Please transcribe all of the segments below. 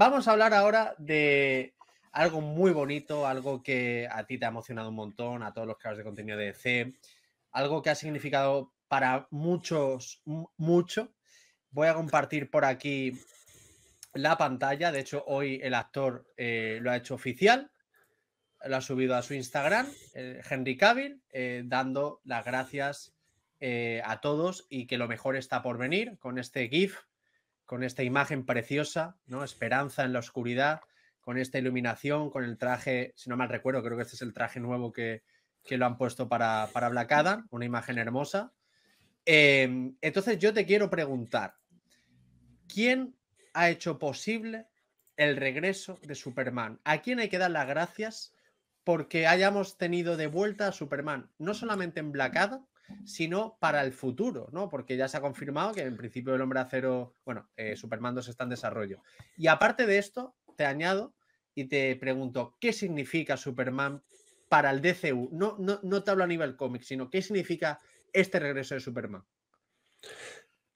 Vamos a hablar ahora de algo muy bonito, algo que a ti te ha emocionado un montón, a todos los creadores de contenido de e C, algo que ha significado para muchos mucho. Voy a compartir por aquí la pantalla. De hecho, hoy el actor eh, lo ha hecho oficial, lo ha subido a su Instagram, eh, Henry Cavill, eh, dando las gracias a todos y que lo mejor está por venir con este GIF con esta imagen preciosa, ¿no? Esperanza en la oscuridad, con esta iluminación, con el traje, si no mal recuerdo, creo que este es el traje nuevo que, lo han puesto para, para Black Adam, una imagen hermosa. Em, entonces yo te quiero preguntar, ¿quién ha hecho posible el regreso de Superman? ¿A quién hay que dar las gracias porque hayamos tenido de vuelta a Superman, no solamente en Black Adam, sino para el futuro, ¿no? Porque ya se ha confirmado que en principio el hombre acero, bueno, eh, Superman 2 está en desarrollo. Y aparte de esto, te añado y te pregunto, ¿qué significa Superman para el DCU? No, no, te hablo a nivel cómic, sino ¿qué significa este regreso de Superman?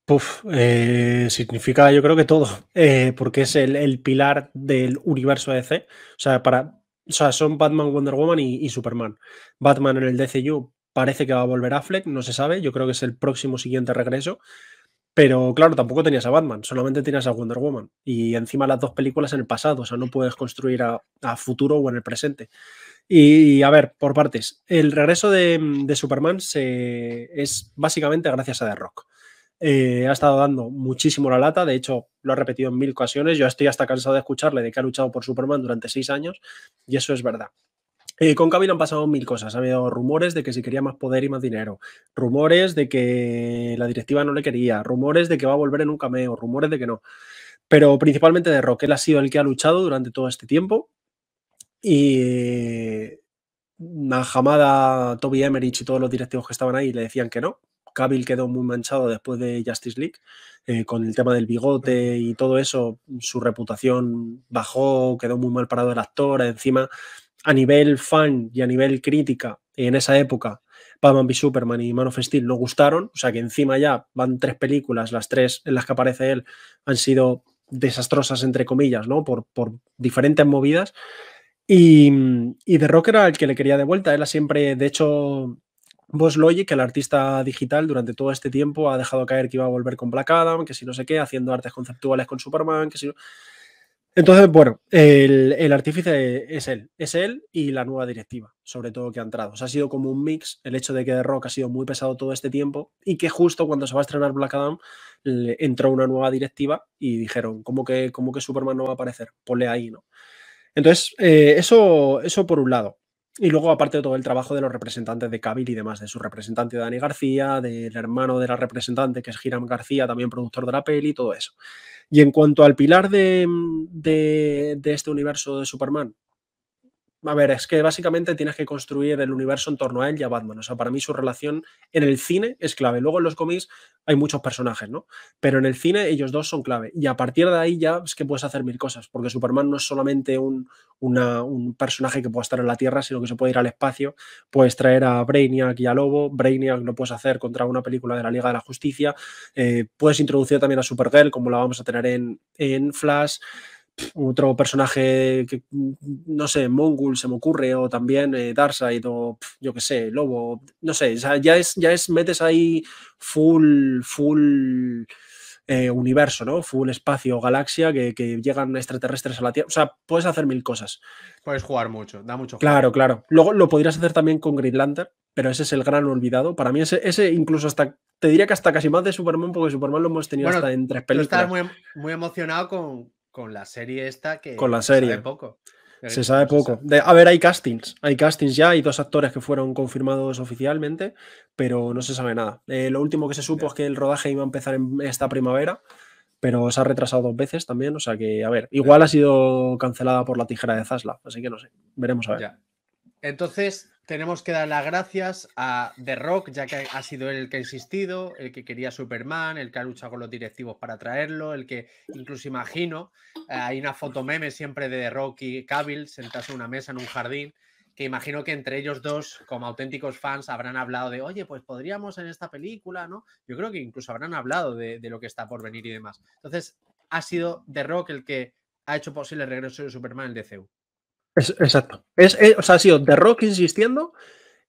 Puf, eh, significa yo creo que todo, eh, porque es el, pilar del universo DC. O sea, para, sea, son Batman, Wonder Woman y, Superman. Batman en el DCU Parece que va a volver Affleck, no se sabe. Yo creo que es el próximo siguiente regreso. Pero claro, tampoco tenías a Batman, solamente tenías a Wonder Woman. Y encima las dos películas en el pasado, o sea, no puedes construir a, futuro o en el presente. Y, a ver, por partes, el regreso de, Superman es básicamente gracias a The Rock. Eh, ha estado dando muchísimo la lata, de hecho lo ha repetido en mil ocasiones, yo estoy hasta cansado de escucharle de que ha luchado por Superman durante seis años y eso es verdad. Eh, con Cavill han pasado mil cosas. Ha habido rumores de que si quería más poder y más dinero, rumores de que la directiva no le quería, rumores de que va a volver en un cameo, rumores de que no. Pero principalmente de Rock. ha sido el que ha luchado durante todo este tiempo. Y eh, Najamada, Toby Emmerich y todos los directivos que estaban ahí le decían que no. Cavill quedó muy manchado después de Justice League, eh, con el tema del bigote y todo eso, su reputación bajó, quedó muy mal parado el actor, encima a nivel fan y a nivel crítica en esa época, Batman v Superman y Man of Steel no gustaron, o sea que encima ya van tres películas, las tres en las que aparece él han sido desastrosas, entre comillas, ¿no? Por, por diferentes movidas. Y, y The Rock era el que le quería de vuelta, él ha siempre, de hecho, Boss Logic, el artista digital, durante todo este tiempo ha dejado caer que iba a volver con Black Adam, que si no sé qué, haciendo artes conceptuales con Superman, que si no... Entonces, bueno, el, artífice es él, es él y la nueva directiva, sobre todo que ha entrado. O sea, ha sido como un mix el hecho de que The Rock ha sido muy pesado todo este tiempo y que justo cuando se va a estrenar Black Adam le entró una nueva directiva y dijeron, ¿cómo que, que Superman no va a aparecer? Ponle ahí, ¿no? Entonces, eh, eso, eso por un lado. Y luego, aparte de todo el trabajo de los representantes de Cabil y demás, de su representante Dani García, del hermano de la representante que es Hiram García, también productor de la peli, todo eso. Y en cuanto al pilar de este universo de Superman, a ver, es que básicamente tienes que construir el universo en torno a él y a Batman. O sea, para mí su relación en el cine es clave. Luego en los cómics hay muchos personajes, ¿no? Pero en el cine ellos dos son clave. Y a partir de ahí ya es que puedes hacer mil cosas, porque Superman no es solamente un, un personaje que pueda estar en la Tierra, sino que se puede ir al espacio. Puedes traer a Brainiac y a Lobo. Brainiac lo puedes hacer contra una película de la Liga de la Justicia. Eh, puedes introducir también a Supergirl, como la vamos a tener en, en Flash otro personaje que, no sé, Mongul se me ocurre, o también eh, Darkseid, o yo qué sé, Lobo, no sé, ya es, ya es, metes ahí full, full eh, universo, ¿no? Full espacio, galaxia, que, llegan extraterrestres a la Tierra, o sea, puedes hacer mil cosas. Puedes jugar mucho, da mucho. Juego. Claro, claro. Luego lo podrías hacer también con Green pero ese es el gran olvidado. Para mí ese, ese incluso hasta te diría que hasta casi más de Superman, porque Superman lo hemos tenido hasta en tres películas. Tú estás muy, muy emocionado con, con la serie esta que. Con la serie. Se sabe poco. Se sabe poco. a ver, hay castings. Hay castings ya. Hay dos actores que fueron confirmados oficialmente, pero no se sabe nada. Eh, lo último que se supo es que el rodaje iba a empezar en esta primavera, pero se ha retrasado dos veces también. O sea que, a ver, igual ha sido cancelada por la tijera de Zasla. Así que no sé. Veremos a ver. Entonces, tenemos que dar las gracias a The Rock, ya que ha sido él el que ha insistido, el que quería Superman, el que ha luchado con los directivos para traerlo, el que incluso imagino, eh, hay una foto meme siempre de The Rock y Cavill sentados en una mesa en un jardín, que imagino que entre ellos dos, como auténticos fans, habrán hablado de, oye, pues podríamos en esta película, ¿no? Yo creo que incluso habrán hablado de, de lo que está por venir y demás. Entonces, ha sido The Rock el que ha hecho posible el regreso de Superman en DCU exacto. Es, eh, o sea, ha sido The Rock insistiendo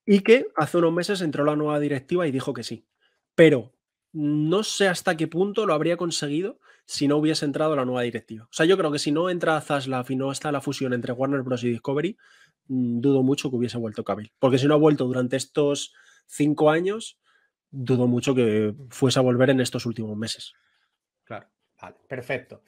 y que hace unos meses entró la nueva directiva y dijo que sí. Pero no sé hasta qué punto lo habría conseguido si no hubiese entrado la nueva directiva. O sea, yo creo que si no entra Zaslav y no está la fusión entre Warner Bros. y Discovery, mm, dudo mucho que hubiese vuelto Cabil. Porque si no ha vuelto durante estos cinco años, dudo mucho que fuese a volver en estos últimos meses. Claro, vale, perfecto.